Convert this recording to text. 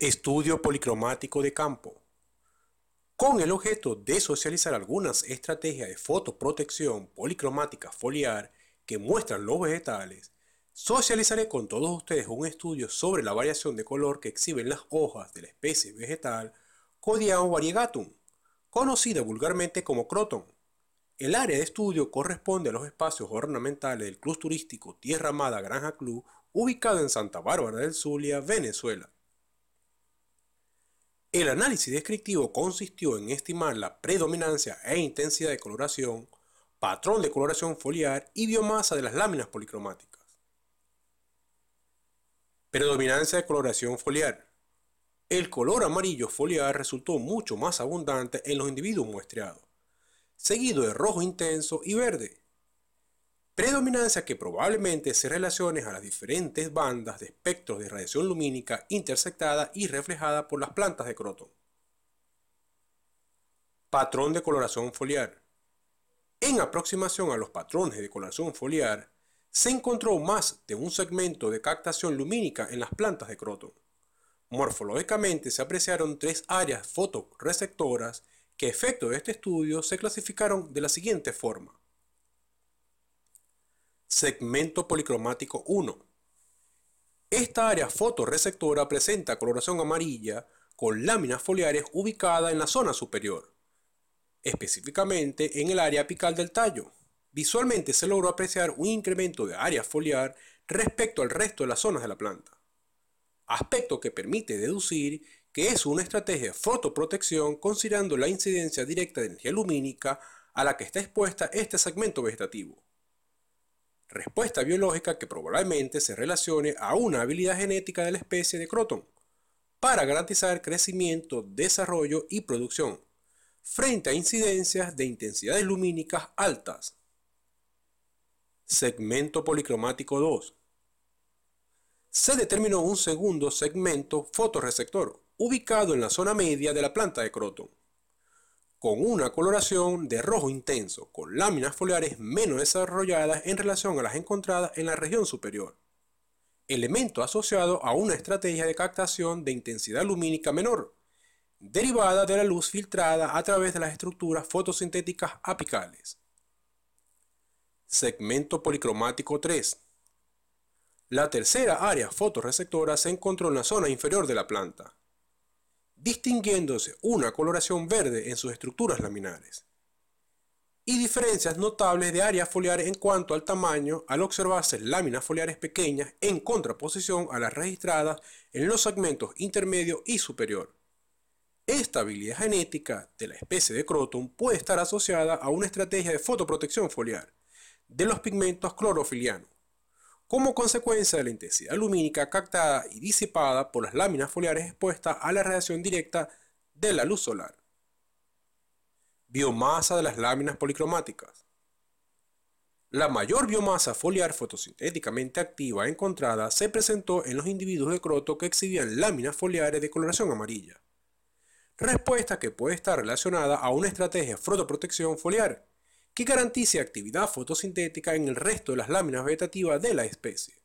Estudio policromático de campo. Con el objeto de socializar algunas estrategias de fotoprotección policromática foliar que muestran los vegetales, socializaré con todos ustedes un estudio sobre la variación de color que exhiben las hojas de la especie vegetal Codiao variegatum, conocida vulgarmente como croton. El área de estudio corresponde a los espacios ornamentales del club turístico Tierra Amada Granja Club, ubicado en Santa Bárbara del Zulia, Venezuela. El análisis descriptivo consistió en estimar la predominancia e intensidad de coloración, patrón de coloración foliar y biomasa de las láminas policromáticas. Predominancia de coloración foliar. El color amarillo foliar resultó mucho más abundante en los individuos muestreados, seguido de rojo intenso y verde predominancia que probablemente se relacione a las diferentes bandas de espectros de radiación lumínica interceptada y reflejada por las plantas de Croton. Patrón de coloración foliar. En aproximación a los patrones de coloración foliar, se encontró más de un segmento de captación lumínica en las plantas de Croton. Morfológicamente se apreciaron tres áreas fotoreceptoras que, efecto de este estudio, se clasificaron de la siguiente forma segmento policromático 1. Esta área fotorreceptora presenta coloración amarilla con láminas foliares ubicada en la zona superior, específicamente en el área apical del tallo. Visualmente se logró apreciar un incremento de área foliar respecto al resto de las zonas de la planta, aspecto que permite deducir que es una estrategia de fotoprotección considerando la incidencia directa de energía lumínica a la que está expuesta este segmento vegetativo respuesta biológica que probablemente se relacione a una habilidad genética de la especie de Croton, para garantizar crecimiento, desarrollo y producción, frente a incidencias de intensidades lumínicas altas. Segmento policromático 2. Se determinó un segundo segmento fotorreceptor, ubicado en la zona media de la planta de Croton con una coloración de rojo intenso, con láminas foliares menos desarrolladas en relación a las encontradas en la región superior. Elemento asociado a una estrategia de captación de intensidad lumínica menor, derivada de la luz filtrada a través de las estructuras fotosintéticas apicales. Segmento policromático 3. La tercera área fotorreceptora se encontró en la zona inferior de la planta distinguiéndose una coloración verde en sus estructuras laminares, y diferencias notables de áreas foliares en cuanto al tamaño al observarse láminas foliares pequeñas en contraposición a las registradas en los segmentos intermedio y superior. Esta habilidad genética de la especie de croton puede estar asociada a una estrategia de fotoprotección foliar de los pigmentos clorofilianos como consecuencia de la intensidad lumínica captada y disipada por las láminas foliares expuestas a la radiación directa de la luz solar. Biomasa de las láminas policromáticas. La mayor biomasa foliar fotosintéticamente activa encontrada se presentó en los individuos de croto que exhibían láminas foliares de coloración amarilla. Respuesta que puede estar relacionada a una estrategia de fotoprotección foliar, que garantice actividad fotosintética en el resto de las láminas vegetativas de la especie.